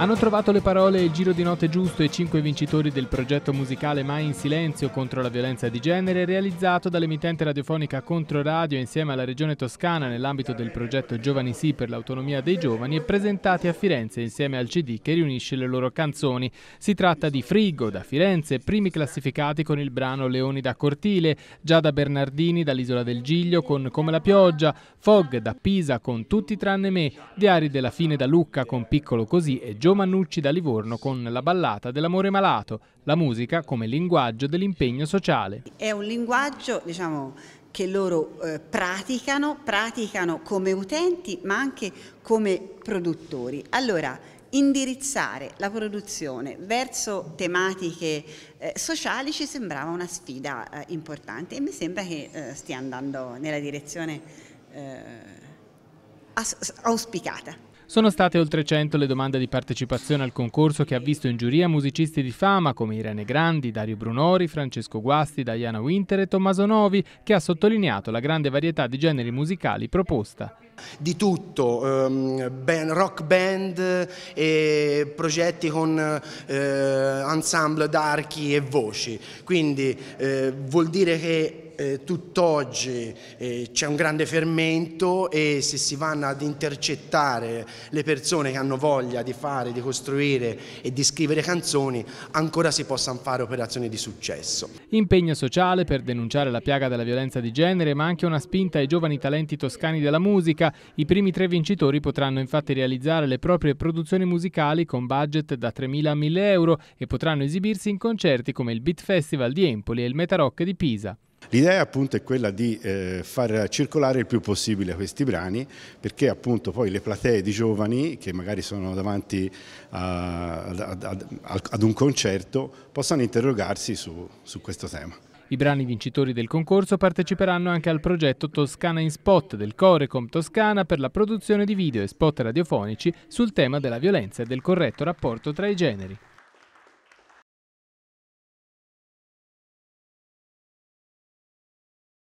Hanno trovato le parole Il giro di note giusto i cinque vincitori del progetto musicale Mai in silenzio contro la violenza di genere realizzato dall'emittente radiofonica Controradio insieme alla Regione Toscana nell'ambito del progetto Giovani sì per l'autonomia dei giovani e presentati a Firenze insieme al CD che riunisce le loro canzoni. Si tratta di Frigo da Firenze, primi classificati con il brano Leoni da Cortile, Giada Bernardini dall'Isola del Giglio con Come la pioggia, Fog da Pisa con Tutti tranne me, Diari della fine da Lucca con Piccolo così e Giovani Gio Mannucci da Livorno con la ballata dell'amore malato, la musica come linguaggio dell'impegno sociale. È un linguaggio, diciamo, che loro eh, praticano, praticano come utenti ma anche come produttori. Allora, indirizzare la produzione verso tematiche eh, sociali ci sembrava una sfida eh, importante e mi sembra che eh, stia andando nella direzione eh, auspicata. Sono state oltre 100 le domande di partecipazione al concorso che ha visto in giuria musicisti di fama come Irene Grandi, Dario Brunori, Francesco Guasti, Diana Winter e Tommaso Novi, che ha sottolineato la grande varietà di generi musicali proposta. Di tutto, um, ehm, band, rock band e progetti con uh, ensemble d'archi e voci, quindi uh, vuol dire che eh, tutt'oggi eh, c'è un grande fermento e se si vanno ad intercettare le persone che hanno voglia di fare, di costruire e di scrivere canzoni, ancora si possano fare operazioni di successo. Impegno sociale per denunciare la piaga della violenza di genere, ma anche una spinta ai giovani talenti toscani della musica. I primi tre vincitori potranno infatti realizzare le proprie produzioni musicali con budget da 3.000 a 1.000 euro e potranno esibirsi in concerti come il Beat Festival di Empoli e il Meta Rock di Pisa. L'idea appunto è quella di eh, far circolare il più possibile questi brani perché appunto poi le platee di giovani che magari sono davanti a, ad, ad, ad, un concerto possano interrogarsi su, su questo tema. I brani vincitori del concorso parteciperanno anche al progetto Toscana in Spot del Corecom Toscana per la produzione di video e spot radiofonici sul tema della violenza e del corretto rapporto tra i generi.